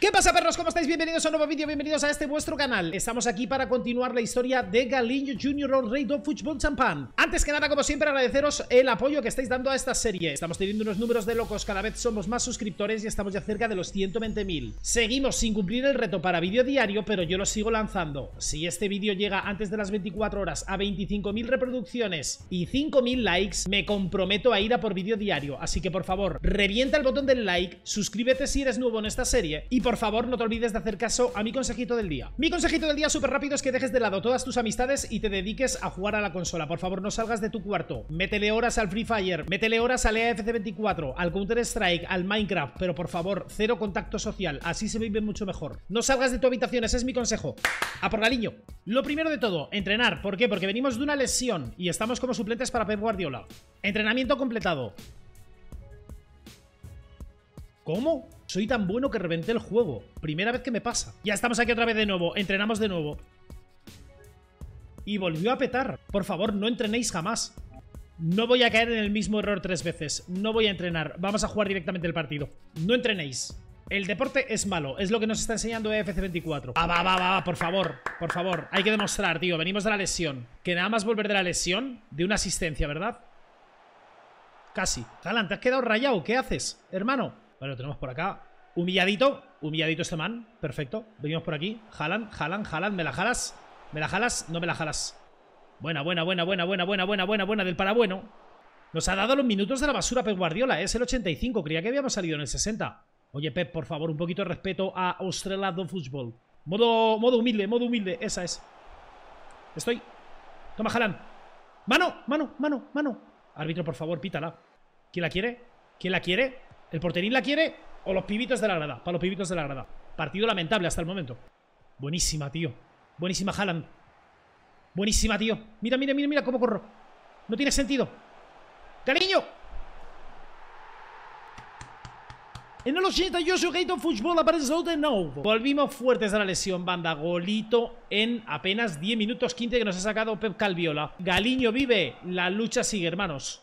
¿Qué pasa, perros? ¿Cómo estáis? Bienvenidos a un nuevo vídeo, bienvenidos a este vuestro canal. Estamos aquí para continuar la historia de Galinho Junior o Rey of Fútbol Champán. Antes que nada, como siempre, agradeceros el apoyo que estáis dando a esta serie. Estamos teniendo unos números de locos, cada vez somos más suscriptores y estamos ya cerca de los 120.000. Seguimos sin cumplir el reto para vídeo diario, pero yo lo sigo lanzando. Si este vídeo llega antes de las 24 horas a 25.000 reproducciones y 5.000 likes, me comprometo a ir a por vídeo diario. Así que, por favor, revienta el botón del like, suscríbete si eres nuevo en esta serie y por por favor no te olvides de hacer caso a mi consejito del día. Mi consejito del día súper rápido es que dejes de lado todas tus amistades y te dediques a jugar a la consola. Por favor, no salgas de tu cuarto. Métele horas al Free Fire, métele horas al EAFC24, al Counter Strike, al Minecraft, pero por favor, cero contacto social. Así se vive mucho mejor. No salgas de tu habitación, ese es mi consejo. A por Galiño. Lo primero de todo, entrenar. ¿Por qué? Porque venimos de una lesión y estamos como suplentes para Pep Guardiola. Entrenamiento completado. ¿Cómo? Soy tan bueno que reventé el juego. Primera vez que me pasa. Ya estamos aquí otra vez de nuevo. Entrenamos de nuevo. Y volvió a petar. Por favor, no entrenéis jamás. No voy a caer en el mismo error tres veces. No voy a entrenar. Vamos a jugar directamente el partido. No entrenéis. El deporte es malo, es lo que nos está enseñando EFC24. Ah, va, va, va, va, por favor, por favor. Hay que demostrar, tío. Venimos de la lesión. Que nada más volver de la lesión, de una asistencia, ¿verdad? Casi. Calan, ¿te has quedado rayado? ¿Qué haces, hermano? Vale, lo tenemos por acá. Humilladito. Humilladito este man. Perfecto. Venimos por aquí. Jalan, jalan, jalan. ¿Me la jalas? ¿Me la jalas? No me la jalas. Buena, buena, buena, buena, buena, buena, buena, buena, buena del parabueno. Nos ha dado los minutos de la basura Pep Guardiola. ¿eh? Es el 85. Creía que habíamos salido en el 60. Oye, Pep, por favor, un poquito de respeto a Australia do Fútbol. Modo, modo humilde, modo humilde. Esa es. Estoy. Toma, Jalan. Mano, mano, mano, mano. Árbitro, por favor, pítala. ¿Quién la quiere? ¿Quién la quiere? El porterín la quiere o los pibitos de la grada. Para los pibitos de la grada. Partido lamentable hasta el momento. Buenísima, tío. Buenísima, Haaland. Buenísima, tío. Mira, mira, mira, mira cómo corro. No tiene sentido. ¡Cariño! En yo soy Fútbol aparece de nuevo. Volvimos fuertes de la lesión, banda. Golito en apenas 10 minutos 15 que nos ha sacado Pep Calviola. Galiño vive. La lucha sigue, hermanos.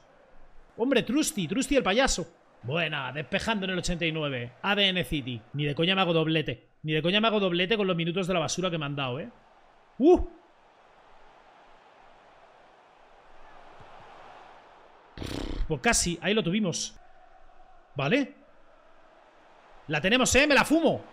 Hombre, Trusty, Trusty el payaso. Buena, despejando en el 89. ADN City. Ni de coña me hago doblete. Ni de coña me hago doblete con los minutos de la basura que me han dado, ¿eh? ¡Uh! Pues casi, ahí lo tuvimos. ¿Vale? La tenemos, ¿eh? ¡Me la fumo!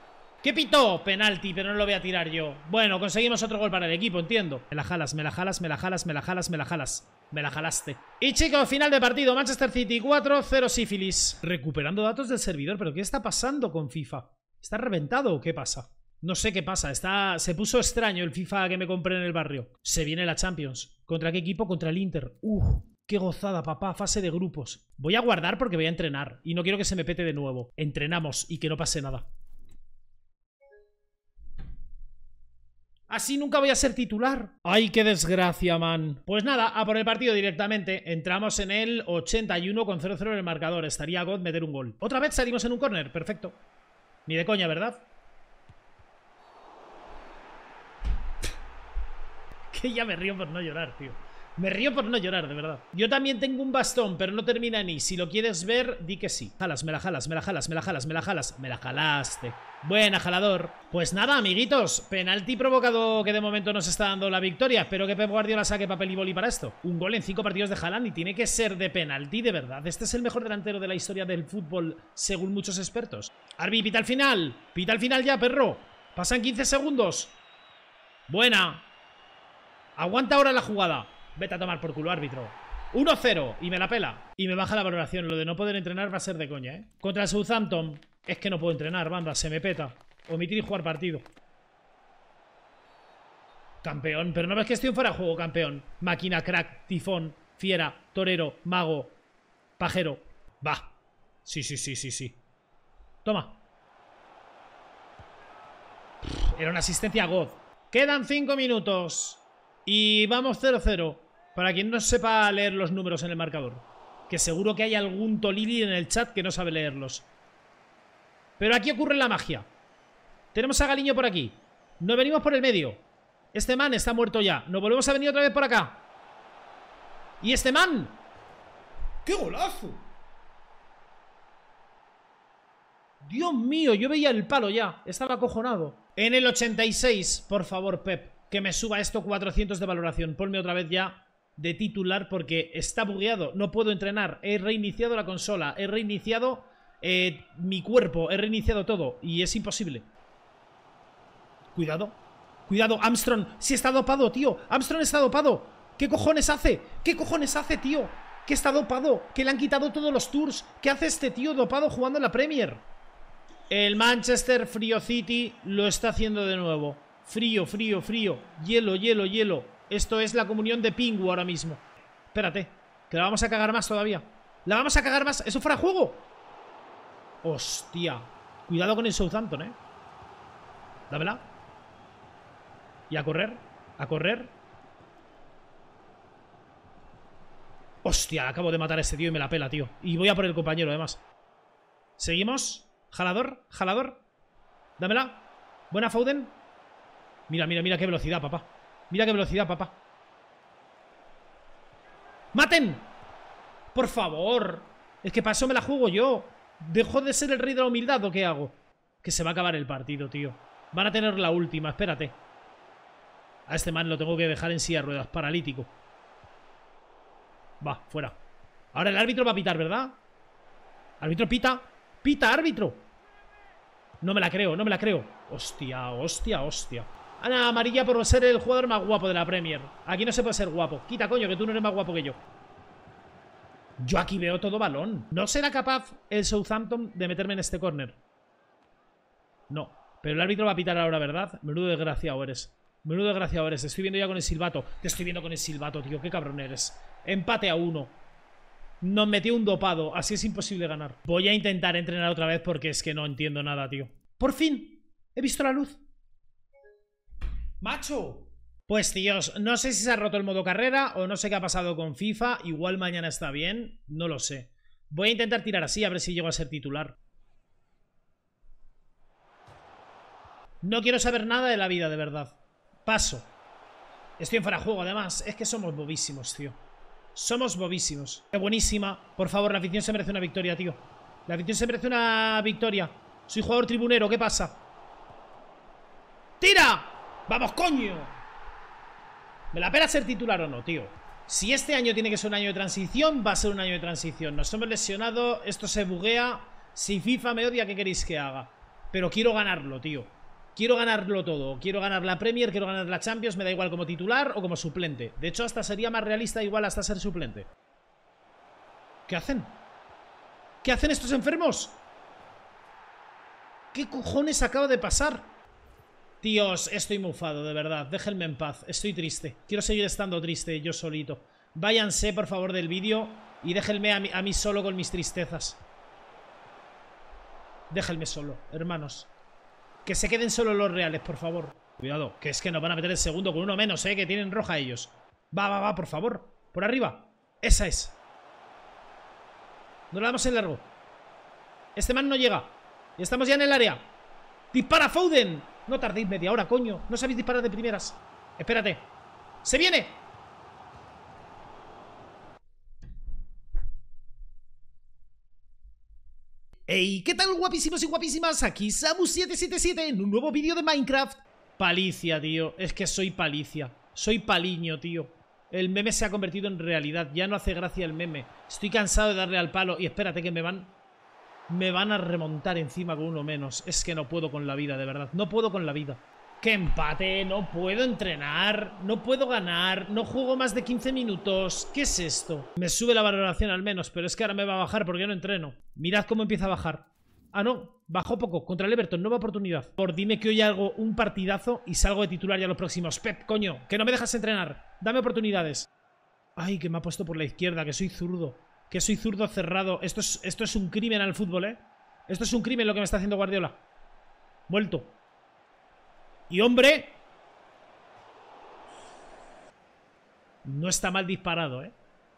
¿Qué pitó? Penalti, pero no lo voy a tirar yo. Bueno, conseguimos otro gol para el equipo, entiendo. Me la jalas, me la jalas, me la jalas, me la jalas, me la jalas. Me la jalaste. Y chicos, final de partido. Manchester City 4, 0 sífilis. Recuperando datos del servidor, pero ¿qué está pasando con FIFA? ¿Está reventado o qué pasa? No sé qué pasa. Está... Se puso extraño el FIFA que me compré en el barrio. Se viene la Champions. ¿Contra qué equipo? Contra el Inter. Uf. Qué gozada, papá, fase de grupos. Voy a guardar porque voy a entrenar y no quiero que se me pete de nuevo. Entrenamos y que no pase nada. Así nunca voy a ser titular. Ay, qué desgracia, man. Pues nada, a por el partido directamente. Entramos en el 81 con 0-0 en el marcador. Estaría God meter un gol. Otra vez salimos en un córner. Perfecto. Ni de coña, ¿verdad? que ya me río por no llorar, tío. Me río por no llorar, de verdad. Yo también tengo un bastón, pero no termina ni. Si lo quieres ver, di que sí. Jalas, me la jalas, me la jalas, me la jalas, me la jalas. Me la jalaste. Buena, jalador. Pues nada, amiguitos, penalti provocado que de momento nos está dando la victoria. Espero que Pep Guardiola saque papel y boli para esto. Un gol en cinco partidos de Haaland y tiene que ser de penalti, de verdad. Este es el mejor delantero de la historia del fútbol, según muchos expertos. Arbi, pita al final. Pita al final ya, perro. Pasan 15 segundos. Buena. Aguanta ahora la jugada. Vete a tomar por culo, árbitro. 1-0 y me la pela. Y me baja la valoración. Lo de no poder entrenar va a ser de coña, ¿eh? Contra Southampton. Es que no puedo entrenar, banda, se me peta. Omitir y jugar partido. Campeón, pero no ves que estoy fuera de juego, campeón. Máquina, crack, tifón, fiera, torero, mago, pajero. Va. Sí, sí, sí, sí, sí. Toma. Era una asistencia God. Quedan cinco minutos. Y vamos 0-0. Para quien no sepa leer los números en el marcador. Que seguro que hay algún Tolili en el chat que no sabe leerlos. Pero aquí ocurre la magia. Tenemos a Galiño por aquí. Nos venimos por el medio. Este man está muerto ya. Nos volvemos a venir otra vez por acá. Y este man. ¡Qué golazo! Dios mío, yo veía el palo ya. Estaba acojonado. En el 86, por favor, Pep, que me suba esto 400 de valoración. Ponme otra vez ya de titular porque está bugueado. No puedo entrenar. He reiniciado la consola. He reiniciado eh, mi cuerpo, he reiniciado todo y es imposible. Cuidado, cuidado, Armstrong, si está dopado, tío, Armstrong está dopado. ¿Qué cojones hace? ¿Qué cojones hace, tío? ¿Qué está dopado, que le han quitado todos los tours. ¿Qué hace este tío dopado jugando en la Premier? El Manchester Frío City lo está haciendo de nuevo. Frío, frío, frío. Hielo, hielo, hielo. Esto es la comunión de Pingu ahora mismo. Espérate, que la vamos a cagar más todavía. ¡La vamos a cagar más! ¡Eso fuera juego! Hostia. Cuidado con el Southampton, ¿eh? Dámela. Y a correr. A correr. Hostia, acabo de matar a ese tío y me la pela, tío. Y voy a por el compañero, además. Seguimos. Jalador, jalador. Dámela. Buena, Fauden Mira, mira, mira qué velocidad, papá. Mira qué velocidad, papá. ¡Maten! Por favor. Es que pasó, me la juego yo. ¿Dejo de ser el rey de la humildad o qué hago? Que se va a acabar el partido, tío. Van a tener la última, espérate. A este man lo tengo que dejar en silla de ruedas, paralítico. Va, fuera. Ahora el árbitro va a pitar, ¿verdad? Árbitro pita. Pita, árbitro. No me la creo, no me la creo. Hostia, hostia, hostia. Ana amarilla por ser el jugador más guapo de la Premier. Aquí no se puede ser guapo. Quita, coño, que tú no eres más guapo que yo. Yo aquí veo todo balón. ¿No será capaz el Southampton de meterme en este córner? No. Pero el árbitro va a pitar ahora, ¿verdad? Menudo desgraciado eres. Menudo desgraciado eres. Te estoy viendo ya con el silbato. Te estoy viendo con el silbato, tío. Qué cabrón eres. Empate a uno. Nos metió un dopado. Así es imposible ganar. Voy a intentar entrenar otra vez porque es que no entiendo nada, tío. ¡Por fin! ¡He visto la luz! ¡Macho! Pues tíos, no sé si se ha roto el modo carrera o no sé qué ha pasado con FIFA. Igual mañana está bien, no lo sé. Voy a intentar tirar así, a ver si llego a ser titular. No quiero saber nada de la vida, de verdad. Paso. Estoy en fuera juego, además. Es que somos bobísimos, tío. Somos bobísimos. Qué buenísima. Por favor, la afición se merece una victoria, tío. La afición se merece una victoria. Soy jugador tribunero, ¿qué pasa? ¡Tira! ¡Vamos, coño! Me la pena ser titular o no, tío. Si este año tiene que ser un año de transición, va a ser un año de transición. Nos hemos lesionado, esto se buguea. Si FIFA me odia, ¿qué queréis que haga? Pero quiero ganarlo, tío. Quiero ganarlo todo. Quiero ganar la Premier, quiero ganar la Champions, me da igual como titular o como suplente. De hecho, hasta sería más realista igual hasta ser suplente. ¿Qué hacen? ¿Qué hacen estos enfermos? ¿Qué cojones acaba de pasar? Tíos, estoy mufado, de verdad. Déjenme en paz. Estoy triste. Quiero seguir estando triste yo solito. Váyanse, por favor, del vídeo y déjenme a mí, solo con mis tristezas. Déjenme solo, hermanos. Que se queden solo los reales, por favor. Cuidado, que es que nos van a meter el segundo con uno menos, ¿eh? Que tienen roja ellos. Va, va, va, por favor. Por arriba. Esa es. No la damos en largo. Este man no llega. Y estamos ya en el área. ¡Dispara Foden! No tardéis media hora, coño. No sabéis disparar de primeras. Espérate. ¡Se viene! ¡Ey! ¿Qué tal guapísimos y guapísimas? Aquí Samu777 en un nuevo vídeo de Minecraft. Palicia, tío. Es que soy palicia. Soy paliño, tío. El meme se ha convertido en realidad. Ya no hace gracia el meme. Estoy cansado de darle al palo. Y espérate que me van me van a remontar encima con uno menos. Es que no puedo con la vida, de verdad. No puedo con la vida. ¡Qué empate! No puedo entrenar, no puedo ganar, no juego más de 15 minutos. ¿Qué es esto? Me sube la valoración al menos, pero es que ahora me va a bajar porque yo no entreno. Mirad cómo empieza a bajar. Ah, no, bajó poco. Contra el Everton, nueva oportunidad. Por dime que hoy hago un partidazo y salgo de titular ya los próximos. Pep, coño, que no me dejas entrenar. Dame oportunidades. Ay, que me ha puesto por la izquierda, que soy zurdo que soy zurdo cerrado. Esto es, esto es un crimen al fútbol, ¿eh? Esto es un crimen lo que me está haciendo Guardiola. Vuelto. Y hombre... No está mal disparado, ¿eh?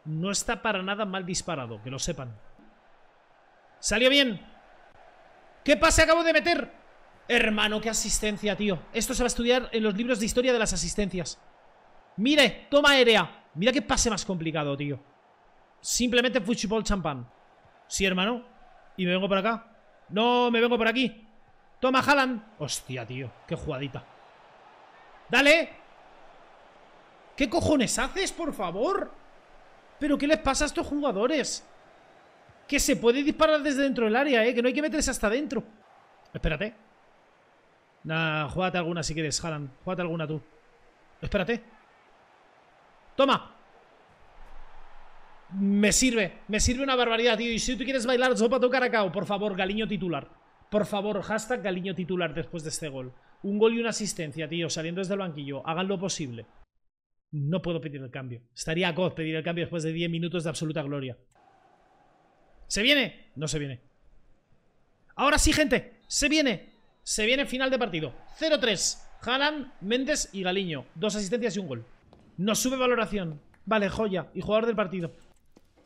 No está para nada mal disparado, que lo sepan. Salió bien. ¿Qué pase acabo de meter? Hermano, qué asistencia, tío. Esto se va a estudiar en los libros de historia de las asistencias. Mire, toma aérea. Mira qué pase más complicado, tío. Simplemente fútbol champán. Sí, hermano. Y me vengo por acá. No, me vengo por aquí. Toma, Haaland. Hostia, tío. Qué jugadita. ¡Dale! ¿Qué cojones haces, por favor? ¿Pero qué les pasa a estos jugadores? Que se puede disparar desde dentro del área, ¿eh? Que no hay que meterse hasta dentro. Espérate. Nah, jugate alguna si quieres, Haaland. Jugate alguna tú. Espérate. ¡Toma! me sirve, me sirve una barbaridad, tío. Y si tú quieres bailar sopa a caracao, por favor, Galiño titular. Por favor, hashtag Galiño titular después de este gol. Un gol y una asistencia, tío, saliendo desde el banquillo. Hagan lo posible. No puedo pedir el cambio. Estaría a pedir el cambio después de 10 minutos de absoluta gloria. ¿Se viene? No se viene. Ahora sí, gente. Se viene. Se viene final de partido. 0-3. Haaland, Méndez y Galiño. Dos asistencias y un gol. Nos sube valoración. Vale, joya. Y jugador del partido.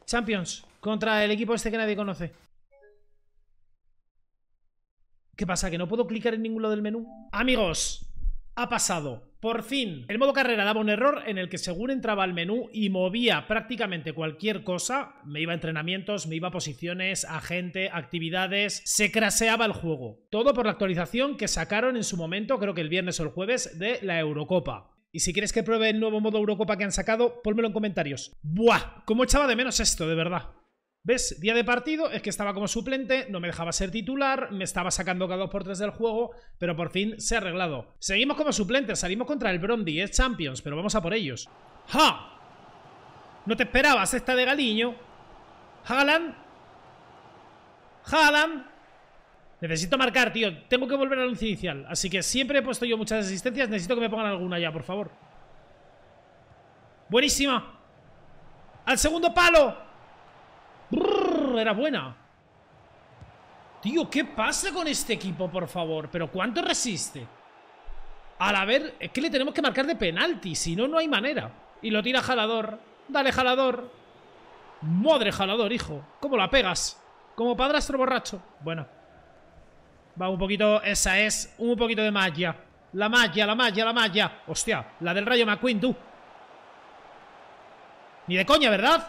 Champions contra el equipo este que nadie conoce. ¿Qué pasa? ¿Que no puedo clicar en ninguno del menú? Amigos, ha pasado. Por fin, el modo carrera daba un error en el que según entraba al menú y movía prácticamente cualquier cosa, me iba a entrenamientos, me iba a posiciones, a gente, actividades, se craseaba el juego. Todo por la actualización que sacaron en su momento, creo que el viernes o el jueves, de la Eurocopa. Y si quieres que pruebe el nuevo modo Eurocopa que han sacado, pónmelo en comentarios. ¡Buah! ¿Cómo echaba de menos esto, de verdad? ¿Ves? Día de partido, es que estaba como suplente, no me dejaba ser titular, me estaba sacando cada 2x3 del juego, pero por fin se ha arreglado. Seguimos como suplente salimos contra el Brondi, es Champions, pero vamos a por ellos. ¡Ja! No te esperabas esta de Galiño. Haaland. Haaland. Necesito marcar, tío. Tengo que volver al luz inicial. Así que siempre he puesto yo muchas asistencias. Necesito que me pongan alguna ya, por favor. Buenísima. Al segundo palo. era buena. Tío, ¿qué pasa con este equipo, por favor? ¿Pero cuánto resiste? Al haber... Es que le tenemos que marcar de penalti. Si no, no hay manera. Y lo tira Jalador. Dale, Jalador. Madre Jalador, hijo. ¿Cómo la pegas? Como padrastro borracho. Bueno. Va, un poquito... Esa es. Un poquito de magia. La magia, la magia, la magia. Hostia, la del Rayo McQueen, tú. Ni de coña, ¿verdad?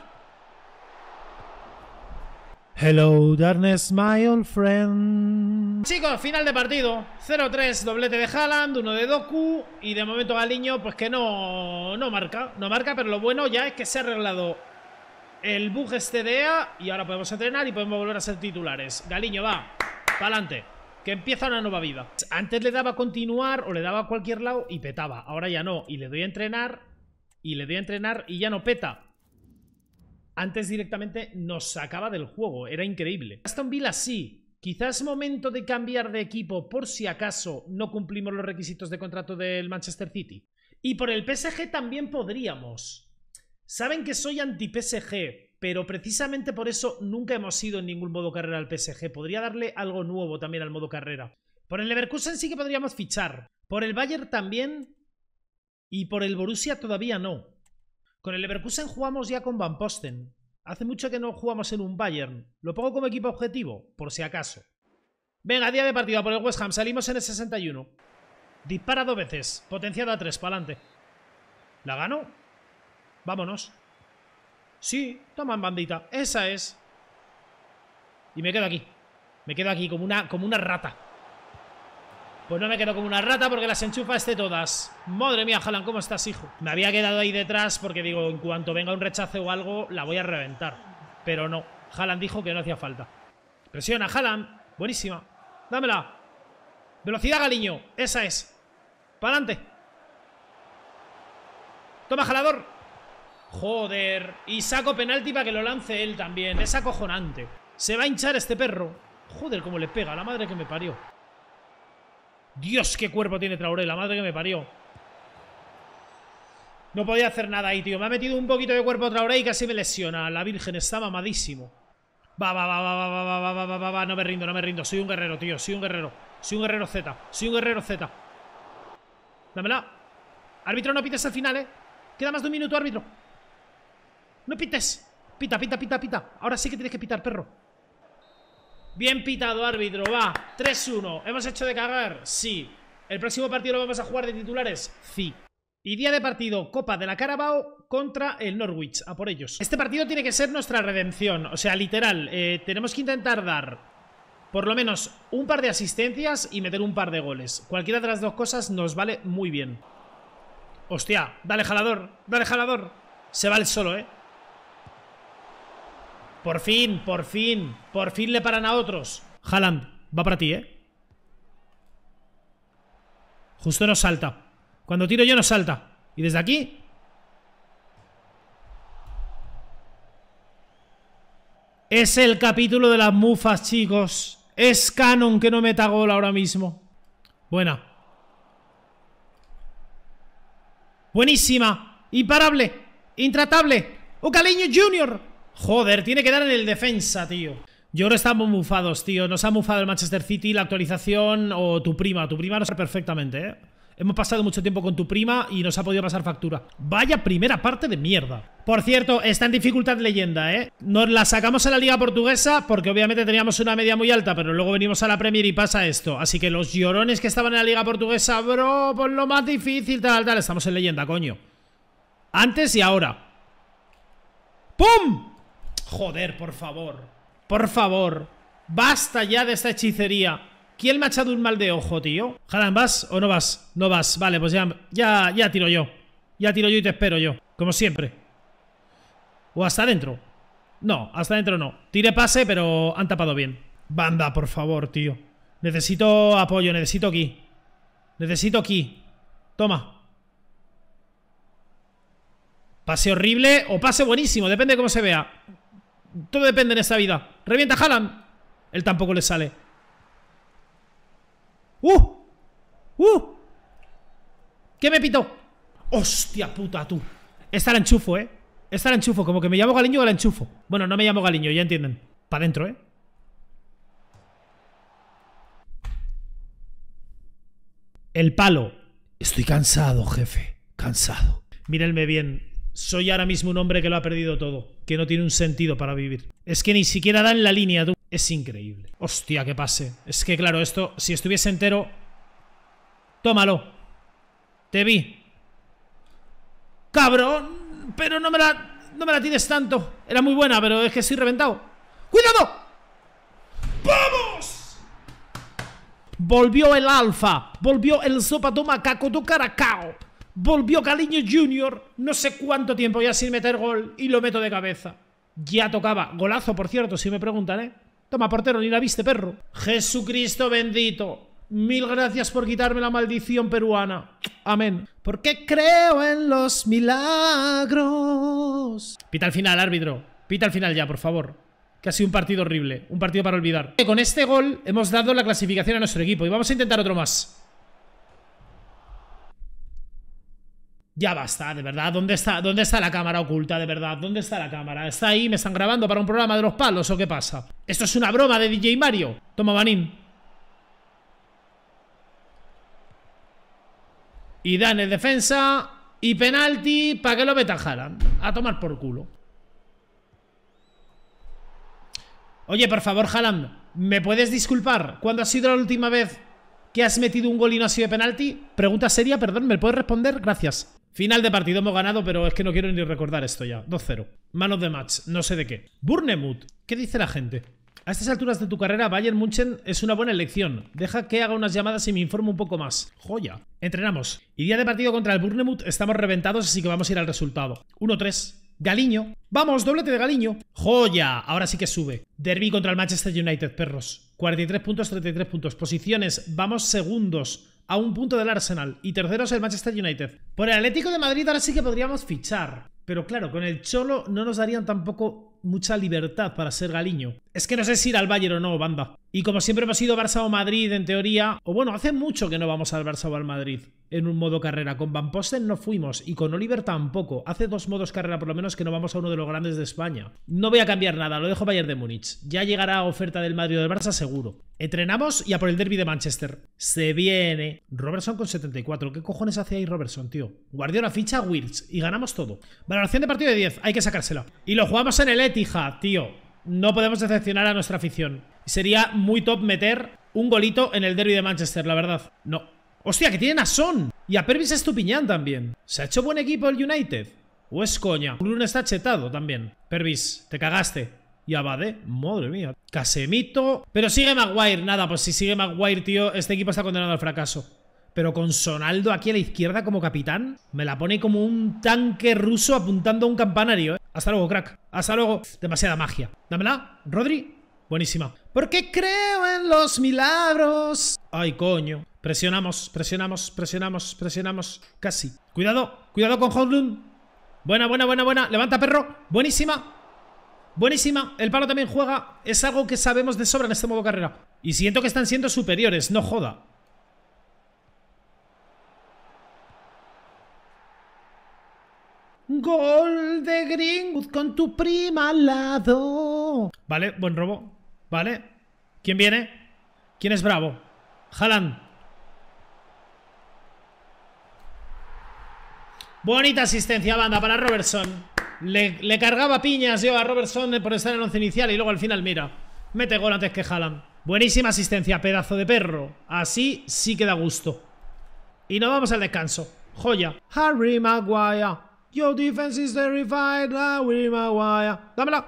Hello, darkness, my old friend. Chicos, final de partido. 0-3, doblete de Haaland, uno de Doku. Y de momento Galiño, pues que no, no marca. No marca, pero lo bueno ya es que se ha arreglado el bug este de e Y ahora podemos entrenar y podemos volver a ser titulares. Galiño, va. adelante que empieza una nueva vida. Antes le daba a continuar o le daba a cualquier lado y petaba. Ahora ya no. Y le doy a entrenar y le doy a entrenar y ya no peta. Antes directamente nos sacaba del juego. Era increíble. Aston Villa sí. Quizás momento de cambiar de equipo por si acaso no cumplimos los requisitos de contrato del Manchester City. Y por el PSG también podríamos. Saben que soy anti-PSG, pero precisamente por eso nunca hemos sido en ningún modo carrera al PSG. Podría darle algo nuevo también al modo carrera. Por el Leverkusen sí que podríamos fichar. Por el Bayern también. Y por el Borussia todavía no. Con el Leverkusen jugamos ya con Van Posten. Hace mucho que no jugamos en un Bayern. Lo pongo como equipo objetivo, por si acaso. Venga, día de partida por el West Ham. Salimos en el 61. Dispara dos veces. Potenciada a tres. Para adelante. ¿La gano? Vámonos. Sí, toman bandita. Esa es. Y me quedo aquí. Me quedo aquí como una, como una rata. Pues no me quedo como una rata porque las enchufas de este todas. Madre mía, Jalan, ¿cómo estás, hijo? Me había quedado ahí detrás porque digo, en cuanto venga un rechazo o algo, la voy a reventar. Pero no. Jalan dijo que no hacía falta. Presiona, Jalan. Buenísima. Dámela. Velocidad, Galiño. Esa es. ¡Para adelante! Toma, jalador. Joder. Y saco penalti para que lo lance él también. Es acojonante. Se va a hinchar este perro. Joder, cómo le pega. La madre que me parió. Dios, qué cuerpo tiene Traoré. La madre que me parió. No podía hacer nada ahí, tío. Me ha metido un poquito de cuerpo Traoré y casi me lesiona. La Virgen está mamadísimo. Va, va, va, va, va, va, va, va, va, va, va. No me rindo, no me rindo. Soy un guerrero, tío. Soy un guerrero. Soy un guerrero Z. Soy un guerrero Z. Dámela. Árbitro, no pites al final, eh. Queda más de un minuto, árbitro. ¡No pites! Pita, pita, pita, pita. Ahora sí que tienes que pitar, perro. Bien pitado, árbitro. Va. 3-1. ¿Hemos hecho de cagar? Sí. ¿El próximo partido lo vamos a jugar de titulares? Sí. Y día de partido, Copa de la Carabao contra el Norwich, a por ellos. Este partido tiene que ser nuestra redención, o sea, literal, eh, tenemos que intentar dar por lo menos un par de asistencias y meter un par de goles. Cualquiera de las dos cosas nos vale muy bien. Hostia, dale jalador, dale jalador. Se va el solo, ¿eh? Por fin, por fin. Por fin le paran a otros. Haaland, va para ti, ¿eh? Justo no salta. Cuando tiro yo no salta. Y desde aquí... Es el capítulo de las mufas, chicos. Es canon que no meta gol ahora mismo. Buena. Buenísima. Imparable. Intratable. Ocaleño Junior. Joder, tiene que dar en el defensa, tío. Yo creo estamos mufados, tío. Nos ha mufado el Manchester City, la actualización o tu prima. Tu prima nos sabe perfectamente, ¿eh? Hemos pasado mucho tiempo con tu prima y nos ha podido pasar factura. Vaya primera parte de mierda. Por cierto, está en dificultad leyenda, ¿eh? Nos la sacamos a la liga portuguesa porque obviamente teníamos una media muy alta, pero luego venimos a la Premier y pasa esto. Así que los llorones que estaban en la liga portuguesa, bro, por lo más difícil, tal, tal, estamos en leyenda, coño. Antes y ahora. ¡Pum! Joder, por favor. Por favor. Basta ya de esta hechicería. ¿Quién me ha echado un mal de ojo, tío? Jalan, ¿vas o no vas? No vas. Vale, pues ya, ya, ya tiro yo. Ya tiro yo y te espero yo. Como siempre. O hasta adentro. No, hasta adentro no. Tire pase, pero han tapado bien. Banda, por favor, tío. Necesito apoyo, necesito aquí. Necesito aquí. Toma. Pase horrible o pase buenísimo, depende de cómo se vea. Todo depende en esa vida. Revienta a Él tampoco le sale. ¡Uh! ¡Uh! ¿Qué me pito? ¡Hostia puta, tú! Esta la enchufo, ¿eh? Esta la enchufo. Como que me llamo Galiño, la enchufo. Bueno, no me llamo Galiño, ya entienden. Para adentro, ¿eh? El palo. Estoy cansado, jefe. Cansado. Mírenme bien soy ahora mismo un hombre que lo ha perdido todo, que no tiene un sentido para vivir. Es que ni siquiera da en la línea, tú. Es increíble. Hostia, que pase. Es que claro, esto, si estuviese entero... Tómalo. Te vi. Cabrón, pero no me la... No me la tienes tanto. Era muy buena, pero es que estoy reventado. ¡Cuidado! ¡Vamos! Volvió el alfa. Volvió el sopa toma caco caracao. Volvió Caliño Jr. no sé cuánto tiempo ya sin meter gol y lo meto de cabeza. Ya tocaba. Golazo, por cierto, si me preguntan, ¿eh? Toma, portero, ni la viste, perro. Jesucristo bendito. Mil gracias por quitarme la maldición peruana. Amén. Porque creo en los milagros. Pita al final, árbitro. Pita al final ya, por favor. Que ha sido un partido horrible. Un partido para olvidar. Con este gol hemos dado la clasificación a nuestro equipo y vamos a intentar otro más. Ya basta, de verdad. ¿Dónde está, ¿Dónde está la cámara oculta, de verdad? ¿Dónde está la cámara? ¿Está ahí? ¿Me están grabando para un programa de los palos o qué pasa? ¿Esto es una broma de DJ Mario? Toma, Banín. Y dan en defensa. Y penalti para que lo Halan A tomar por culo. Oye, por favor, Haaland, ¿me puedes disculpar? ¿Cuándo ha sido la última vez que has metido un gol y no ha sido de penalti? Pregunta seria, perdón, ¿me puedes responder? Gracias. Final de partido hemos ganado, pero es que no quiero ni recordar esto ya. 2-0. Manos de match, no sé de qué. Burnemut, ¿qué dice la gente? A estas alturas de tu carrera, Bayern Munchen es una buena elección. Deja que haga unas llamadas y me informe un poco más. Joya. Entrenamos. Y día de partido contra el Burnemut estamos reventados, así que vamos a ir al resultado. 1-3. Galiño. Vamos, doblete de Galiño. Joya. Ahora sí que sube. Derby contra el Manchester United, perros. 43 puntos, 33 puntos. Posiciones. Vamos segundos a un punto del Arsenal y tercero es el Manchester United. Por el Atlético de Madrid ahora sí que podríamos fichar, pero claro, con el Cholo no nos darían tampoco mucha libertad para ser Galiño. Es que no sé si ir al Bayern o no, banda. Y como siempre hemos ido Barça o Madrid en teoría, o bueno, hace mucho que no vamos al Barça o al Madrid en un modo carrera. Con Van Posten no fuimos y con Oliver tampoco. Hace dos modos carrera por lo menos que no vamos a uno de los grandes de España. No voy a cambiar nada, lo dejo Bayern de Múnich. Ya llegará oferta del Madrid o del Barça seguro. Entrenamos y a por el derby de Manchester. Se viene. Robertson con 74. ¿Qué cojones hace ahí Robertson, tío? Guardió la ficha a y ganamos todo. Valoración de partido de 10. Hay que sacársela. Y lo jugamos en el Tija, tío. No podemos decepcionar a nuestra afición. Sería muy top meter un golito en el derby de Manchester, la verdad. No. Hostia, que tienen a Son y a Pervis piñán también. Se ha hecho buen equipo el United. ¿O es pues, coña? Bruno está chetado también. Pervis, te cagaste. Y Abade, madre mía. Casemito. Pero sigue Maguire. Nada, pues si sigue Maguire, tío, este equipo está condenado al fracaso pero con Sonaldo aquí a la izquierda como capitán, me la pone como un tanque ruso apuntando a un campanario. ¿eh? Hasta luego, crack. Hasta luego. Demasiada magia. Dámela, Rodri. Buenísima. Porque creo en los milagros. Ay, coño. Presionamos, presionamos, presionamos, presionamos. Casi. Cuidado, cuidado con Hodlund. Buena, buena, buena, buena. Levanta, perro. Buenísima. Buenísima. El palo también juega. Es algo que sabemos de sobra en este modo carrera. Y siento que están siendo superiores. No joda. Gol de Greenwood con tu prima al lado. Vale, buen robo. Vale. ¿Quién viene? ¿Quién es bravo? Jalan. Bonita asistencia, banda, para Robertson. Le, cargaba piñas yo a Robertson por estar en el once inicial y luego al final, mira, mete gol antes que Jalan. Buenísima asistencia, pedazo de perro. Así sí que da gusto. Y nos vamos al descanso. Joya. Harry Maguire. Yo defense is terrified. I will Dámela.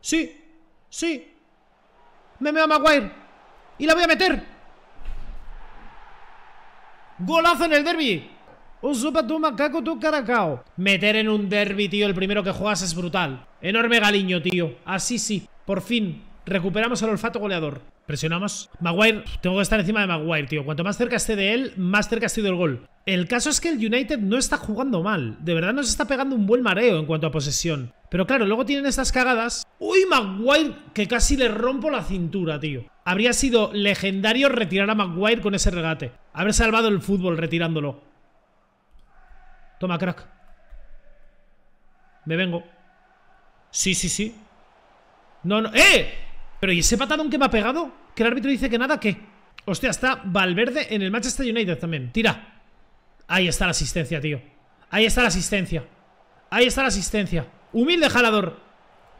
Sí. Sí. Me veo a Maguire. Y la voy a meter. Golazo en el derby. Un super tu macaco tu caracao. Meter en un derby, tío, el primero que juegas es brutal. Enorme galiño, tío. Así sí. Por fin. Recuperamos el olfato goleador. Presionamos. Maguire, tengo que estar encima de Maguire, tío. Cuanto más cerca esté de él, más cerca sido el gol. El caso es que el United no está jugando mal. De verdad nos está pegando un buen mareo en cuanto a posesión. Pero claro, luego tienen estas cagadas. ¡Uy, Maguire! Que casi le rompo la cintura, tío. Habría sido legendario retirar a Maguire con ese regate. Haber salvado el fútbol retirándolo. Toma, crack. Me vengo. Sí, sí, sí. No, no. ¡Eh! Pero ¿y ese patadón que me ha pegado? Que el árbitro dice que nada, ¿qué? Hostia, está Valverde en el Manchester United también. Tira. Ahí está la asistencia, tío. Ahí está la asistencia. Ahí está la asistencia. Humilde jalador.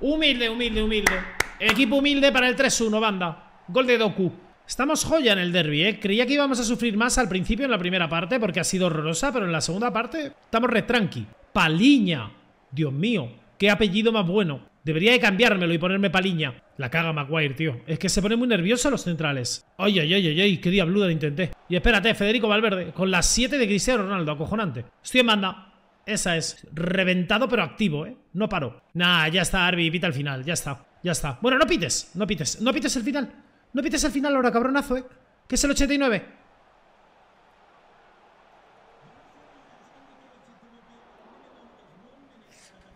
Humilde, humilde, humilde. Equipo humilde para el 3-1, banda. Gol de Doku. Estamos joya en el derby, ¿eh? Creía que íbamos a sufrir más al principio en la primera parte porque ha sido horrorosa, pero en la segunda parte estamos retranqui. Paliña. Dios mío, qué apellido más bueno. Debería de cambiármelo y ponerme paliña. La caga Maguire, tío. Es que se pone muy nervioso los centrales. Ay, ay, ay, ay, Qué diabluda lo intenté. Y espérate, Federico Valverde. Con las 7 de Cristiano Ronaldo. Acojonante. Estoy en banda. Esa es. Reventado pero activo, ¿eh? No paro. Nah, ya está, Arby. Pita al final. Ya está. Ya está. Bueno, no pites. No pites. No pites el final. No pites el final ahora, cabronazo, ¿eh? Que es el 89.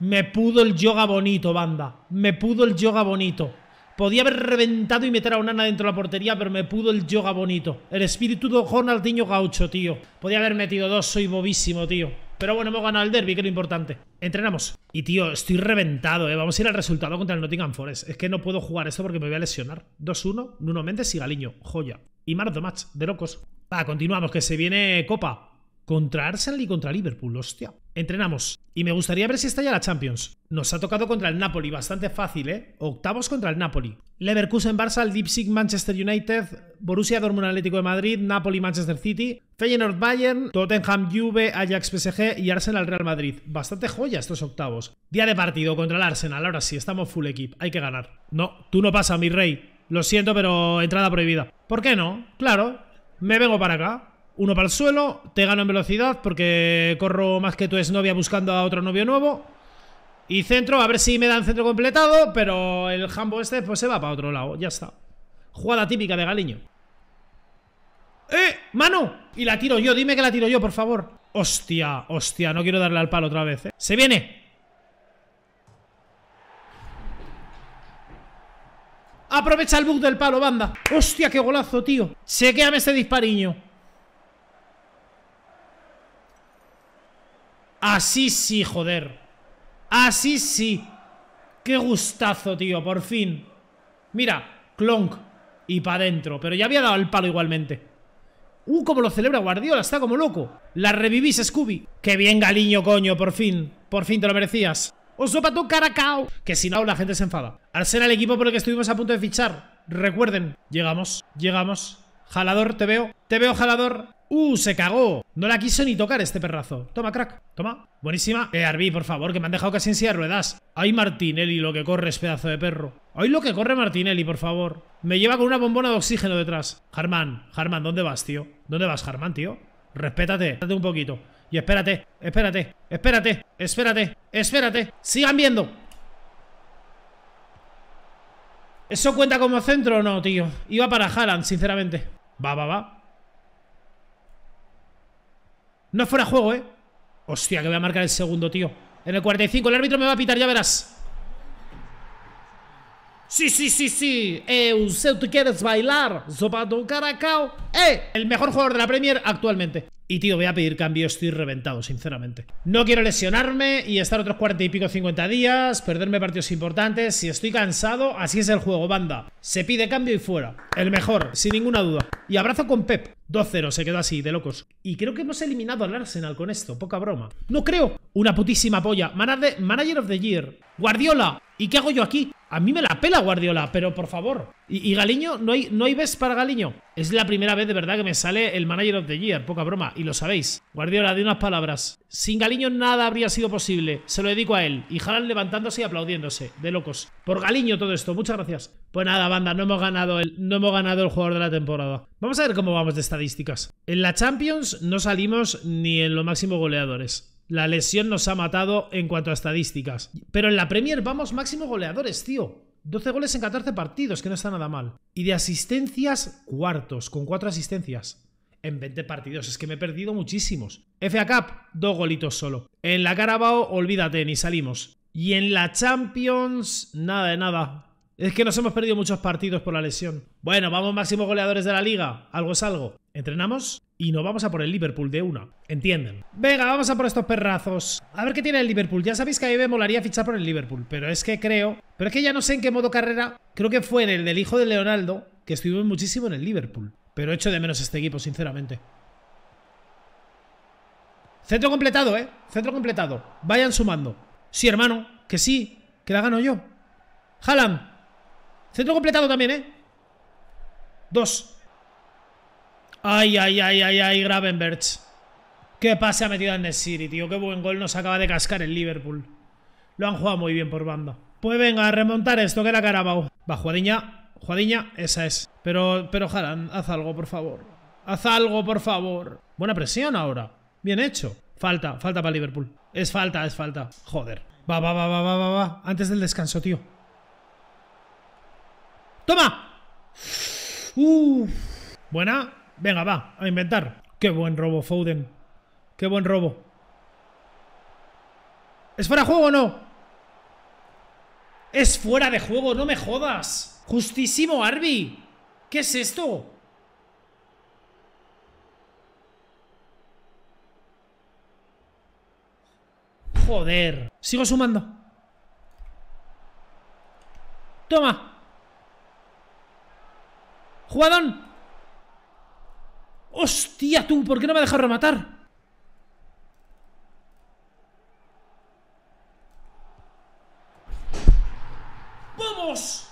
Me pudo el yoga bonito, banda. Me pudo el yoga bonito. Podía haber reventado y meter a unana dentro de la portería, pero me pudo el yoga bonito. El espíritu de Ronaldinho Gaucho, tío. Podía haber metido dos, soy bobísimo, tío. Pero bueno, hemos ganado el derby, que es lo importante. Entrenamos. Y tío, estoy reventado, eh. Vamos a ir al resultado contra el Nottingham Forest. Es que no puedo jugar esto porque me voy a lesionar. 2-1, Nuno Méndez y Galiño. Joya. Y de Match, de locos. Va, continuamos, que se viene Copa. Contra Arsenal y contra Liverpool, hostia. Entrenamos. Y me gustaría ver si está ya la Champions. Nos ha tocado contra el Napoli, bastante fácil, ¿eh? Octavos contra el Napoli. Leverkusen, Barça, Leipzig, Manchester United, Borussia Dortmund, Atlético de Madrid, Napoli, Manchester City, Feyenoord, Bayern, Tottenham, Juve, Ajax, PSG y Arsenal, Real Madrid. Bastante joya estos octavos. Día de partido contra el Arsenal. Ahora sí, estamos full equip. Hay que ganar. No, tú no pasas, mi rey. Lo siento, pero entrada prohibida. ¿Por qué no? Claro. Me vengo para acá. Uno para el suelo, te gano en velocidad porque corro más que tu exnovia buscando a otro novio nuevo. Y centro, a ver si me dan centro completado, pero el jambo este pues, se va para otro lado, ya está. Jugada típica de Galiño. ¡Eh! ¡Mano! Y la tiro yo, dime que la tiro yo, por favor. Hostia, hostia, no quiero darle al palo otra vez, ¿eh? ¡Se viene! Aprovecha el bug del palo, banda. ¡Hostia, qué golazo, tío! queda este dispariño. Así sí, joder. Así sí. Qué gustazo, tío, por fin. Mira, clonk. Y para adentro. Pero ya había dado el palo igualmente. Uh, como lo celebra Guardiola, está como loco. La revivís, Scooby. Qué bien, Galiño, coño, por fin. Por fin te lo merecías. Os sopa tu caracao. Que si no, la gente se enfada. Arsenal, el equipo por el que estuvimos a punto de fichar. Recuerden, llegamos, llegamos. Jalador, te veo. Te veo, jalador. ¡Uh, se cagó! No la quiso ni tocar este perrazo. Toma, crack. Toma. Buenísima. Eh, Arby, por favor, que me han dejado casi en silla de ruedas. Ay, Martinelli, lo que corre es pedazo de perro. Ay, lo que corre Martinelli, por favor. Me lleva con una bombona de oxígeno detrás. Harman, Harman, ¿dónde vas, tío? ¿Dónde vas, Harman, tío? Respétate, date un poquito. Y espérate, espérate, espérate, espérate, espérate. Sigan viendo. ¿Eso cuenta como centro o no, tío? Iba para Haaland, sinceramente. Va, va, va. No fuera juego, ¿eh? Hostia, que voy a marcar el segundo, tío. En el 45, el árbitro me va a pitar, ya verás. Sí, sí, sí, sí. un usted, tú quieres bailar. Sopa caracao. ¡Eh! El mejor jugador de la Premier actualmente. Y tío, voy a pedir cambio, estoy reventado, sinceramente. No quiero lesionarme y estar otros 40 y pico 50 días, perderme partidos importantes. Si estoy cansado, así es el juego, banda. Se pide cambio y fuera. El mejor, sin ninguna duda. Y abrazo con Pep. 2-0, se quedó así, de locos. Y creo que hemos eliminado al Arsenal con esto, poca broma. No creo. Una putísima polla. Manager of the Year. Guardiola. ¿Y qué hago yo aquí? A mí me la pela Guardiola, pero por favor. Y, Galiño, ¿no hay, ¿no hay para Galiño? Es la primera vez de verdad que me sale el Manager of the Year, poca broma, y lo sabéis. Guardiola, de unas palabras. Sin Galiño nada habría sido posible. Se lo dedico a él. Y Jalan levantándose y aplaudiéndose. De locos. Por Galiño todo esto. Muchas gracias. Pues nada, banda, no hemos ganado el, no hemos ganado el jugador de la temporada. Vamos a ver cómo vamos de estadísticas. En la Champions no salimos ni en lo máximo goleadores. La lesión nos ha matado en cuanto a estadísticas. Pero en la Premier vamos máximo goleadores, tío. 12 goles en 14 partidos, que no está nada mal. Y de asistencias, cuartos, con 4 asistencias. En 20 partidos, es que me he perdido muchísimos. FA Cup, dos golitos solo. En la Carabao, olvídate, ni salimos. Y en la Champions, nada de nada. Es que nos hemos perdido muchos partidos por la lesión. Bueno, vamos máximos goleadores de la liga. Algo es algo. ¿Entrenamos? y nos vamos a por el Liverpool de una. ¿Entienden? Venga, vamos a por estos perrazos. A ver qué tiene el Liverpool. Ya sabéis que a mí me molaría fichar por el Liverpool, pero es que creo... Pero es que ya no sé en qué modo carrera. Creo que fue en el del hijo de Leonardo, que estuvimos muchísimo en el Liverpool. Pero echo de menos este equipo, sinceramente. Centro completado, ¿eh? Centro completado. Vayan sumando. Sí, hermano. Que sí. Que la gano yo. Halan. Centro completado también, ¿eh? Dos. Ay, ay, ay, ay, ay, Gravenberch. Qué pase ha metido en City, tío. Qué buen gol nos acaba de cascar el Liverpool. Lo han jugado muy bien por banda. Pues venga, a remontar esto, que era Carabao. Va, Juadiña. Juadiña, esa es. Pero, pero Jalan, haz algo, por favor. Haz algo, por favor. Buena presión ahora. Bien hecho. Falta, falta para Liverpool. Es falta, es falta. Joder. Va, va, va, va, va, va, va. Antes del descanso, tío. ¡Toma! Uf. Buena. Venga, va, a inventar. Qué buen robo, Foden. Qué buen robo. ¿Es fuera de juego o no? Es fuera de juego, no me jodas. Justísimo, Arby. ¿Qué es esto? Joder. Sigo sumando. Toma. Jugadón. ¡Hostia tú! ¿Por qué no me ha dejado rematar? ¡Vamos!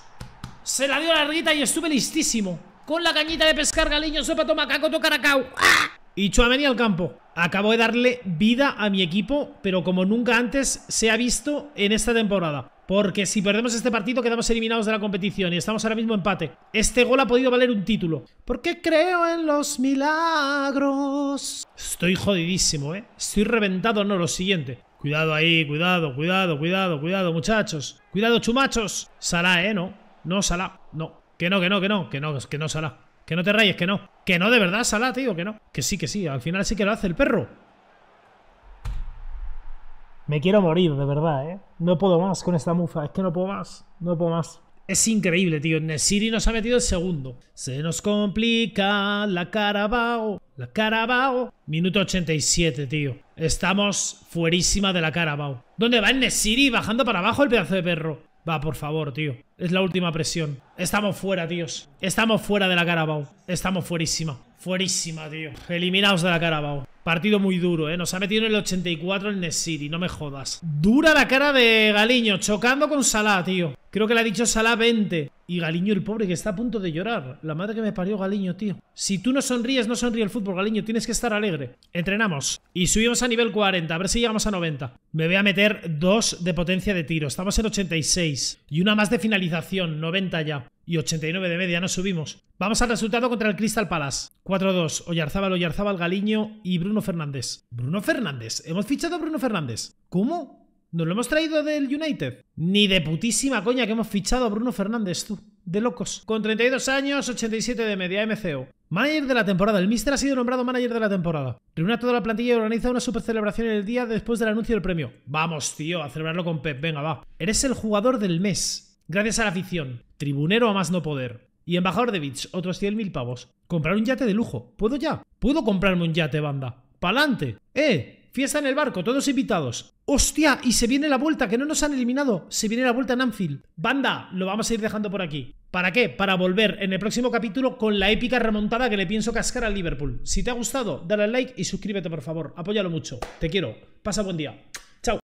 Se la dio la larguita y estuve listísimo. Con la cañita de pescar, galiño, sopa, toma, caco, caracao. ¡Ah! Y venía al campo. Acabo de darle vida a mi equipo, pero como nunca antes se ha visto en esta temporada. Porque si perdemos este partido quedamos eliminados de la competición y estamos ahora mismo empate. Este gol ha podido valer un título. Porque creo en los milagros. Estoy jodidísimo, ¿eh? Estoy reventado, no, lo siguiente. Cuidado ahí, cuidado, cuidado, cuidado, cuidado, muchachos. Cuidado, chumachos. Salá, ¿eh? No, no, salá. no. Que no, que no, que no, que no, que no, salá. Que no te rayes, que no. Que no, de verdad, Salah, tío, que no. Que sí, que sí, al final sí que lo hace el perro. Me quiero morir, de verdad, ¿eh? No puedo más con esta mufa, es que no puedo más, no puedo más. Es increíble, tío. Nesiri nos ha metido el segundo. Se nos complica la Carabao. La Carabao. Minuto 87, tío. Estamos fuerísima de la Carabao. ¿Dónde va Nesiri? Bajando para abajo el pedazo de perro. Va, por favor, tío. Es la última presión. Estamos fuera, tíos. Estamos fuera de la Carabao. Estamos fuerísima. Fuerísima, tío. Eliminaos de la Carabao. Partido muy duro, ¿eh? Nos ha metido en el 84 el Nest no me jodas. Dura la cara de Galiño, chocando con Salah, tío. Creo que le ha dicho Salah 20. Y Galiño, el pobre, que está a punto de llorar. La madre que me parió Galiño, tío. Si tú no sonríes, no sonríe el fútbol, Galiño. Tienes que estar alegre. Entrenamos. Y subimos a nivel 40, a ver si llegamos a 90. Me voy a meter 2 de potencia de tiro. Estamos en 86. Y una más de finalización, 90 ya y 89 de media, nos subimos. Vamos al resultado contra el Crystal Palace. 4-2, Oyarzábal, Oyarzábal, Galiño y Bruno Fernández. ¿Bruno Fernández? ¿Hemos fichado a Bruno Fernández? ¿Cómo? ¿Nos lo hemos traído del United? Ni de putísima coña que hemos fichado a Bruno Fernández, tú. De locos. Con 32 años, 87 de media, MCO. Manager de la temporada. El Mister ha sido nombrado manager de la temporada. Reúne a toda la plantilla y organiza una super celebración el día después del anuncio del premio. Vamos, tío, a celebrarlo con Pep. Venga, va. Eres el jugador del mes. Gracias a la afición. Tribunero a más no poder. Y embajador de Bits, otros 100.000 pavos. Comprar un yate de lujo. ¿Puedo ya? ¿Puedo comprarme un yate, banda? ¡Pa'lante! ¡Eh! Fiesta en el barco, todos invitados. ¡Hostia! Y se viene la vuelta, que no nos han eliminado. Se viene la vuelta en Anfield. Banda, lo vamos a ir dejando por aquí. ¿Para qué? Para volver en el próximo capítulo con la épica remontada que le pienso cascar al Liverpool. Si te ha gustado, dale al like y suscríbete, por favor. Apóyalo mucho. Te quiero. Pasa buen día.